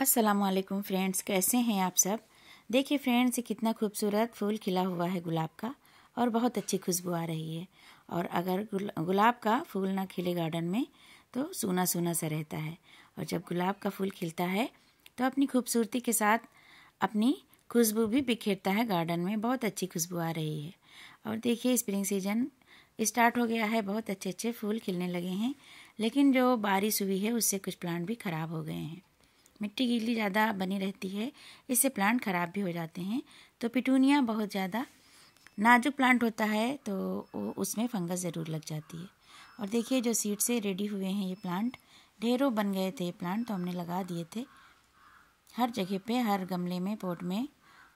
Aslam friends कैसे हैं आप सब देखिए फ्रेंड्स ये कितना खूबसूरत फूल खिला हुआ है गुलाब का और बहुत अच्छी खुशबू आ रही है और अगर गुलाब का फूल ना खिले गार्डन में तो सूना सूना सा रहता है और जब गुलाब का फूल खिलता है तो अपनी खूबसूरती के साथ अपनी खुशबू भी बिखेरता है गार्डन में बहुत अच्छी खुशबू आ रही है और देखिए स्प्रिंग सीजन स्टार्ट हो गया है बहुत अच्छे अच्छे फूल खिलने लगे हैं लेकिन जो बारिश हुई है उससे कुछ प्लांट भी ख़राब हो गए हैं मिट्टी गीली ज़्यादा बनी रहती है इससे प्लांट ख़राब भी हो जाते हैं तो पिटूनिया बहुत ज़्यादा नाजुक प्लांट होता है तो उसमें फंगस ज़रूर लग जाती है और देखिए जो सीड से रेडी हुए हैं ये प्लांट ढेरों बन गए थे प्लांट तो हमने लगा दिए थे हर जगह पे हर गमले में पोट में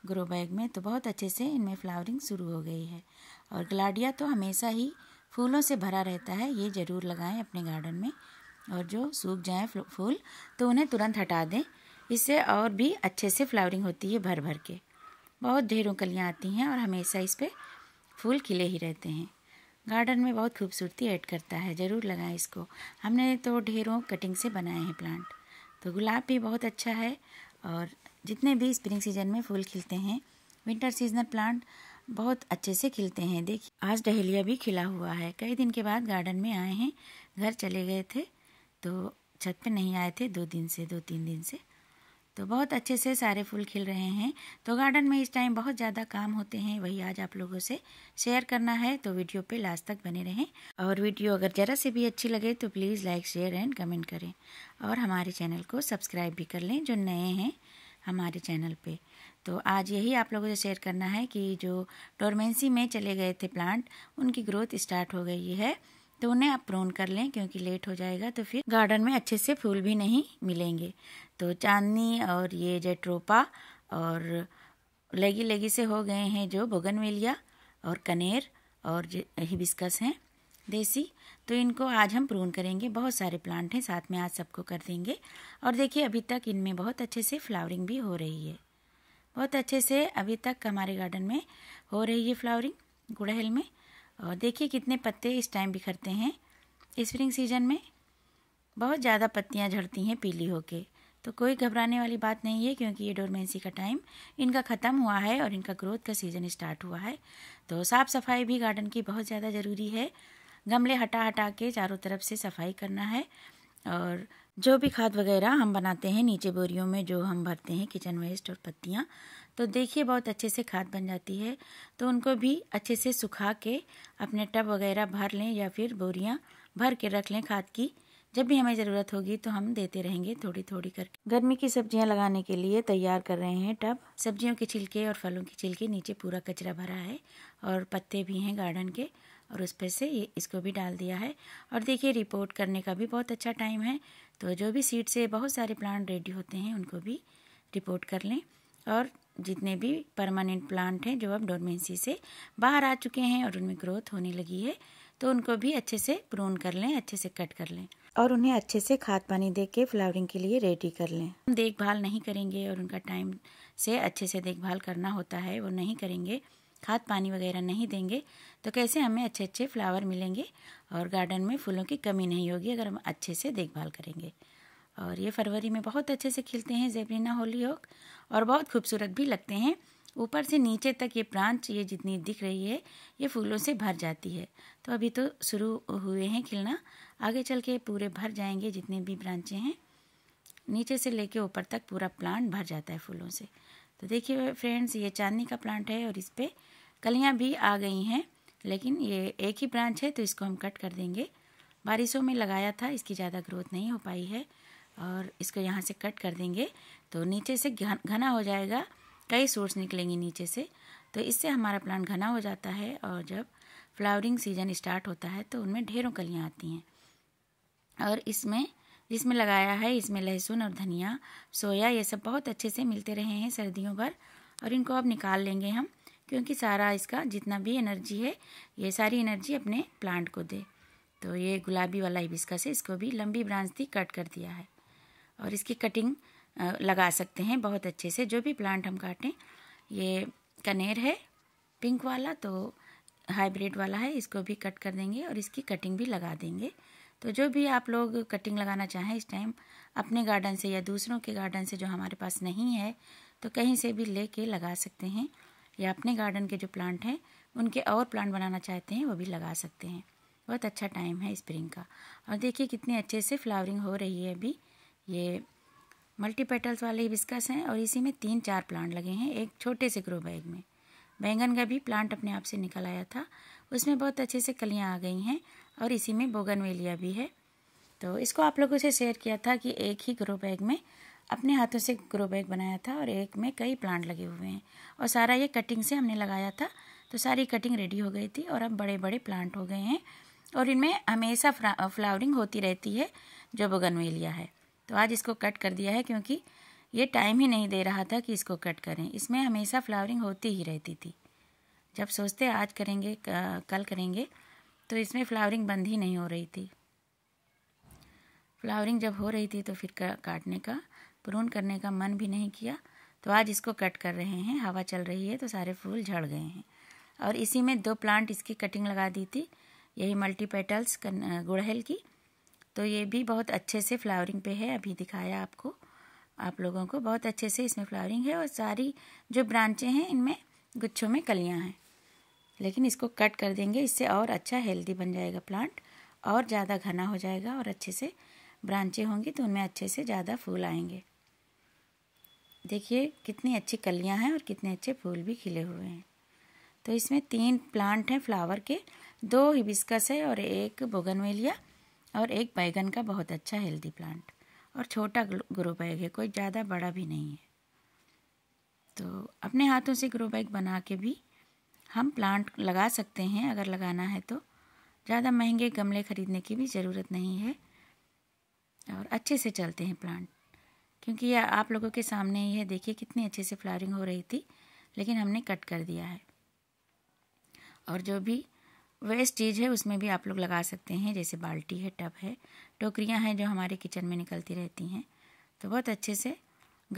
ग्रो बैग में तो बहुत अच्छे से इनमें फ्लावरिंग शुरू हो गई है और ग्लाडिया तो हमेशा ही फूलों से भरा रहता है ये ज़रूर लगाएं अपने गार्डन में और जो सूख जाएँ फूल तो उन्हें तुरंत हटा दें इससे और भी अच्छे से फ्लावरिंग होती है भर भर के बहुत ढेरों कलियाँ आती हैं और हमेशा इस पर फूल खिले ही रहते हैं गार्डन में बहुत खूबसूरती ऐड करता है ज़रूर लगाएं इसको हमने तो ढेरों कटिंग से बनाए हैं प्लांट तो गुलाब भी बहुत अच्छा है और जितने भी स्प्रिंग सीजन में फूल खिलते हैं विंटर सीजनल प्लांट बहुत अच्छे से खिलते हैं देखिए आज डहेलिया भी खिला हुआ है कई दिन के बाद गार्डन में आए हैं घर चले गए थे तो छत पे नहीं आए थे दो दिन से दो तीन दिन से तो बहुत अच्छे से सारे फूल खिल रहे हैं तो गार्डन में इस टाइम बहुत ज़्यादा काम होते हैं वही आज आप लोगों से शेयर करना है तो वीडियो पे लास्ट तक बने रहें और वीडियो अगर ज़रा से भी अच्छी लगे तो please like share and comment करें और हमारे चैनल को सब्सक्राइब भी कर लें जो नए हैं हमारे चैनल पे तो आज यही आप लोगों से शेयर करना है कि जो टोरमेंसी में चले गए थे प्लांट उनकी ग्रोथ स्टार्ट हो गई है तो उन्हें आप प्रोन कर लें क्योंकि लेट हो जाएगा तो फिर गार्डन में अच्छे से फूल भी नहीं मिलेंगे तो चांदनी और ये जेट्रोपा और लगी लगी से हो गए हैं जो बोगनवेलिया और कनेर और हिबिस्कस हैं देसी तो इनको आज हम प्रून करेंगे बहुत सारे प्लांट हैं साथ में आज सबको कर देंगे और देखिए अभी तक इनमें बहुत अच्छे से फ्लावरिंग भी हो रही है बहुत अच्छे से अभी तक हमारे गार्डन में हो रही है फ्लावरिंग गुड़हल में और देखिए कितने पत्ते इस टाइम बिखरते हैं स्प्रिंग सीजन में बहुत ज़्यादा पत्तियाँ झड़ती हैं पीली होके तो कोई घबराने वाली बात नहीं है क्योंकि ये डोरमेंसी का टाइम इनका ख़त्म हुआ है और इनका ग्रोथ का सीज़न स्टार्ट हुआ है तो साफ़ सफाई भी गार्डन की बहुत ज़्यादा ज़रूरी है गमले हटा हटा के चारों तरफ से सफाई करना है और जो भी खाद वगैरह हम बनाते हैं नीचे बोरियों में जो हम भरते हैं किचन वेस्ट और पत्तियाँ तो देखिए बहुत अच्छे से खाद बन जाती है तो उनको भी अच्छे से सुखा के अपने टब वगैरह भर लें या फिर बोरियाँ भर के रख लें खाद की जब भी हमें ज़रूरत होगी तो हम देते रहेंगे थोड़ी थोड़ी करके गर्मी की सब्जियां लगाने के लिए तैयार कर रहे हैं टब सब्जियों के छिलके और फलों के छिलके नीचे पूरा कचरा भरा है और पत्ते भी हैं गार्डन के और उस पर से ये इसको भी डाल दिया है और देखिए रिपोर्ट करने का भी बहुत अच्छा टाइम है तो जो भी सीड से बहुत सारे प्लांट रेडी होते हैं उनको भी रिपोर्ट कर लें और जितने भी परमानेंट प्लांट हैं जो अब डोरमेंसी से बाहर आ चुके हैं और उनमें ग्रोथ होने लगी है तो उनको भी अच्छे से प्रून कर लें अच्छे से कट कर लें और उन्हें अच्छे से खाद पानी दे के फ्लावरिंग के लिए रेडी कर लें हम देखभाल नहीं करेंगे और उनका टाइम से अच्छे से देखभाल करना होता है वो नहीं करेंगे खाद पानी वगैरह नहीं देंगे तो कैसे हमें अच्छे अच्छे फ्लावर मिलेंगे और गार्डन में फूलों की कमी नहीं होगी अगर हम अच्छे से देखभाल करेंगे और ये फरवरी में बहुत अच्छे से खिलते हैं जेबरीना होली होलीहॉक और बहुत खूबसूरत भी लगते हैं ऊपर से नीचे तक ये ब्रांच ये जितनी दिख रही है ये फूलों से भर जाती है तो अभी तो शुरू हुए हैं खिलना आगे चल के पूरे भर जाएंगे जितने भी ब्रांचें हैं नीचे से लेके ऊपर तक पूरा प्लांट भर जाता है फूलों से तो देखिए फ्रेंड्स ये चांदनी का प्लांट है और इस पर कलियाँ भी आ गई हैं लेकिन ये एक ही ब्रांच है तो इसको हम कट कर देंगे बारिशों में लगाया था इसकी ज़्यादा ग्रोथ नहीं हो पाई है और इसको यहाँ से कट कर देंगे तो नीचे से घना हो जाएगा कई सोर्स निकलेंगे नीचे से तो इससे हमारा प्लांट घना हो जाता है और जब फ्लावरिंग सीजन स्टार्ट होता है तो उनमें ढेरों कलियाँ आती हैं और इसमें जिसमें लगाया है इसमें लहसुन और धनिया सोया ये सब बहुत अच्छे से मिलते रहे हैं सर्दियों भर और इनको अब निकाल लेंगे हम क्योंकि सारा इसका जितना भी एनर्जी है ये सारी एनर्जी अपने प्लांट को दे तो ये गुलाबी वाला हिबिस्कस है इसको भी लंबी ब्रांच थी कट कर दिया है और इसकी कटिंग लगा सकते हैं बहुत अच्छे से जो भी प्लांट हम काटें ये कनेर है पिंक वाला तो हाइब्रिड वाला है इसको भी कट कर देंगे और इसकी कटिंग भी लगा देंगे तो जो भी आप लोग कटिंग लगाना चाहें इस टाइम अपने गार्डन से या दूसरों के गार्डन से जो हमारे पास नहीं है तो कहीं से भी ले कर लगा सकते हैं या अपने गार्डन के जो प्लांट हैं उनके और प्लांट बनाना चाहते हैं वो भी लगा सकते हैं बहुत अच्छा टाइम है स्प्रिंग का और देखिए कितने अच्छे से फ्लावरिंग हो रही है अभी ये मल्टी पेटल्स वाले हिबिस्कस हैं और इसी में तीन चार प्लांट लगे हैं एक छोटे से ग्रो बैग में बैंगन का भी प्लांट अपने आप से निकल आया था उसमें बहुत अच्छे से कलियाँ आ गई हैं और इसी में बोगनवेलिया भी है तो इसको आप लोगों से शेयर किया था कि एक ही ग्रो बैग में अपने हाथों से ग्रो बैग बनाया था और एक में कई प्लांट लगे हुए हैं और सारा ये कटिंग से हमने लगाया था तो सारी कटिंग रेडी हो गई थी और अब बड़े बड़े प्लांट हो गए हैं और इनमें हमेशा फ्लावरिंग होती रहती है जो बगनवेलिया है तो आज इसको कट कर दिया है क्योंकि ये टाइम ही नहीं दे रहा था कि इसको कट करें इसमें हमेशा फ्लावरिंग होती ही रहती थी जब सोचते आज करेंगे कल करेंगे तो इसमें फ्लावरिंग बंद ही नहीं हो रही थी फ्लावरिंग जब हो रही थी तो फिर काटने का प्रून करने का मन भी नहीं किया तो आज इसको कट कर रहे हैं हवा चल रही है तो सारे फूल झड़ गए हैं और इसी में दो प्लांट इसकी कटिंग लगा दी थी यही मल्टी पेटल्स गुड़हल की तो ये भी बहुत अच्छे से फ्लावरिंग पे है अभी दिखाया आपको आप लोगों को बहुत अच्छे से इसमें फ्लावरिंग है और सारी जो ब्रांचें हैं इनमें गुच्छों में कलियां हैं लेकिन इसको कट कर देंगे इससे और अच्छा हेल्दी बन जाएगा प्लांट और ज़्यादा घना हो जाएगा और अच्छे से ब्रांचें होंगी तो उनमें अच्छे से ज़्यादा फूल आएंगे देखिए कितनी अच्छी कलियां हैं और कितने अच्छे फूल भी खिले हुए हैं तो इसमें तीन प्लांट हैं फ्लावर के दो हिबिस्कस है और एक बोगनवेलिया और एक बैगन का बहुत अच्छा हेल्दी प्लांट और छोटा ग्रो बैग है कोई ज़्यादा बड़ा भी नहीं है तो अपने हाथों से ग्रो बैग बना के भी हम प्लांट लगा सकते हैं अगर लगाना है तो ज़्यादा महंगे गमले खरीदने की भी ज़रूरत नहीं है और अच्छे से चलते हैं प्लांट क्योंकि यह आप लोगों के सामने ही है देखिए कितने अच्छे से फ्लावरिंग हो रही थी लेकिन हमने कट कर दिया है और जो भी वेस्ट चीज़ है उसमें भी आप लोग लगा सकते हैं जैसे बाल्टी है टब है टोकरियाँ हैं जो हमारे किचन में निकलती रहती हैं तो बहुत अच्छे से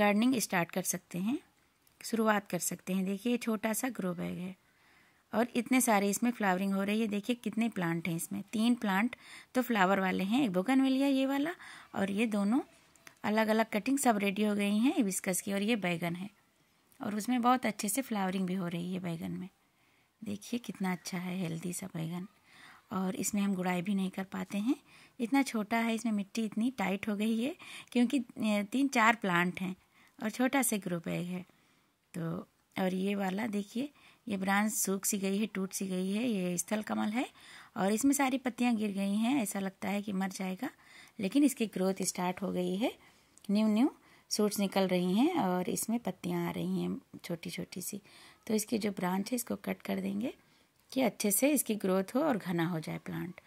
गार्डनिंग स्टार्ट कर सकते हैं शुरुआत कर सकते हैं देखिए ये छोटा सा ग्रो बैग है और इतने सारे इसमें फ्लावरिंग हो रही है देखिए कितने प्लांट हैं इसमें तीन प्लांट तो फ्लावर वाले हैं एक बोगन मिलिया ये वाला और ये दोनों अलग अलग कटिंग सब रेडी हो गई हैं विस्कस की और ये बैगन है और उसमें बहुत अच्छे से फ्लावरिंग भी हो रही है बैगन में देखिए कितना अच्छा है हेल्दी सा बैगन और इसमें हम गुड़ाई भी नहीं कर पाते हैं इतना छोटा है इसमें मिट्टी इतनी टाइट हो गई है क्योंकि तीन चार प्लांट हैं और छोटा सा ग्रो बैग है तो और ये वाला देखिए ये ब्रांच सूख सी गई है टूट सी गई है ये स्थल कमल है और इसमें सारी पत्तियाँ गिर गई हैं ऐसा लगता है कि मर जाएगा लेकिन इसकी ग्रोथ स्टार्ट हो गई है न्यू न्यू सूट्स निकल रही हैं और इसमें पत्तियाँ आ रही हैं छोटी छोटी सी तो इसकी जो ब्रांच है इसको कट कर देंगे कि अच्छे से इसकी ग्रोथ हो और घना हो जाए प्लांट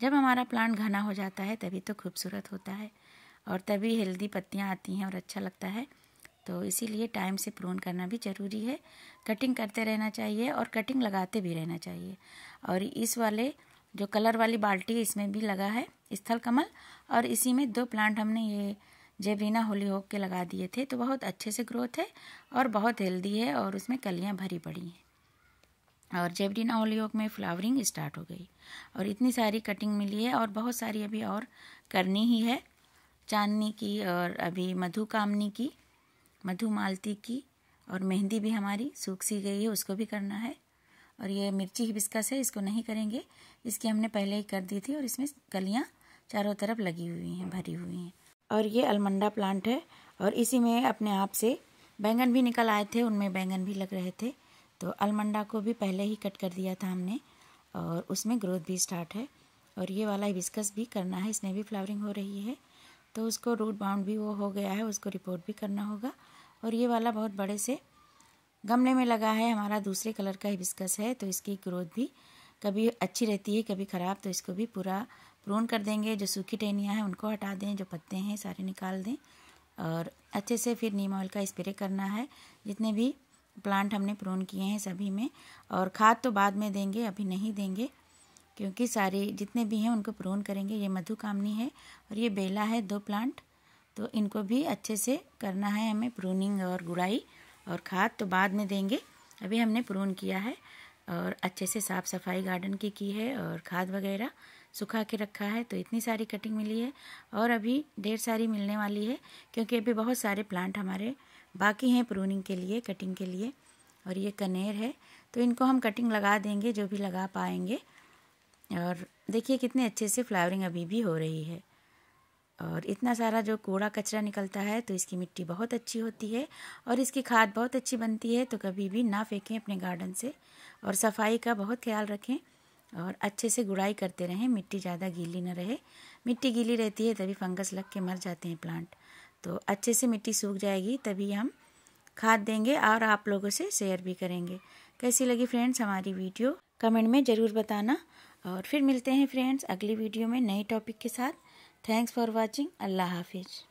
जब हमारा प्लांट घना हो जाता है तभी तो खूबसूरत होता है और तभी हेल्दी पत्तियाँ आती हैं और अच्छा लगता है तो इसीलिए टाइम से प्रून करना भी ज़रूरी है कटिंग करते रहना चाहिए और कटिंग लगाते भी रहना चाहिए और इस वाले जो कलर वाली बाल्टी है इसमें भी लगा है स्थल कमल और इसी में दो प्लांट हमने ये जो होली होक के लगा दिए थे तो बहुत अच्छे से ग्रोथ है और बहुत हेल्दी है और उसमें कलियाँ भरी पड़ी हैं और होली होक में फ्लावरिंग स्टार्ट हो गई और इतनी सारी कटिंग मिली है और बहुत सारी अभी और करनी ही है चांदनी की और अभी मधु कामनी की मधु मालती की और मेहंदी भी हमारी सूख सी गई है उसको भी करना है और ये मिर्ची हिबिस्कस है इसको नहीं करेंगे इसकी हमने पहले ही कर दी थी और इसमें कलियाँ चारों तरफ लगी हुई हैं भरी हुई हैं और ये अलमंडा प्लांट है और इसी में अपने आप से बैंगन भी निकल आए थे उनमें बैंगन भी लग रहे थे तो अलमंडा को भी पहले ही कट कर दिया था हमने और उसमें ग्रोथ भी स्टार्ट है और ये वाला हिबिस्कस भी करना है इसमें भी फ्लावरिंग हो रही है तो उसको रूट बाउंड भी वो हो गया है उसको रिपोर्ट भी करना होगा और ये वाला बहुत बड़े से गमले में लगा है हमारा दूसरे कलर का हिबिस्कस है तो इसकी ग्रोथ भी कभी अच्छी रहती है कभी ख़राब तो इसको भी पूरा प्रून कर देंगे जो सूखी टहनियाँ हैं उनको हटा दें जो पत्ते हैं सारे निकाल दें और अच्छे से फिर नीम ऑयल का स्प्रे करना है जितने भी प्लांट हमने प्रून किए हैं सभी में और खाद तो बाद में देंगे अभी नहीं देंगे क्योंकि सारे जितने भी हैं उनको प्रून करेंगे ये मधु कामनी है और ये बेला है दो प्लांट तो इनको भी अच्छे से करना है हमें प्रूनिंग और गुड़ाई और खाद तो बाद में देंगे अभी हमने प्रून किया है और अच्छे से साफ़ सफाई गार्डन की की है और खाद वगैरह सुखा के रखा है तो इतनी सारी कटिंग मिली है और अभी ढेर सारी मिलने वाली है क्योंकि अभी बहुत सारे प्लांट हमारे बाकी हैं प्रूनिंग के लिए कटिंग के लिए और ये कनेर है तो इनको हम कटिंग लगा देंगे जो भी लगा पाएंगे और देखिए कितने अच्छे से फ्लावरिंग अभी भी हो रही है और इतना सारा जो कूड़ा कचरा निकलता है तो इसकी मिट्टी बहुत अच्छी होती है और इसकी खाद बहुत अच्छी बनती है तो कभी भी ना फेंकें अपने गार्डन से और सफाई का बहुत ख्याल रखें और अच्छे से गुड़ाई करते रहें मिट्टी ज़्यादा गीली ना रहे मिट्टी गीली रहती है तभी फंगस लग के मर जाते हैं प्लांट तो अच्छे से मिट्टी सूख जाएगी तभी हम खाद देंगे और आप लोगों से शेयर भी करेंगे कैसी लगी फ्रेंड्स हमारी वीडियो कमेंट में ज़रूर बताना और फिर मिलते हैं फ्रेंड्स अगली वीडियो में नए टॉपिक के साथ थैंक्स फॉर वॉचिंग अल्लाह हाफिज़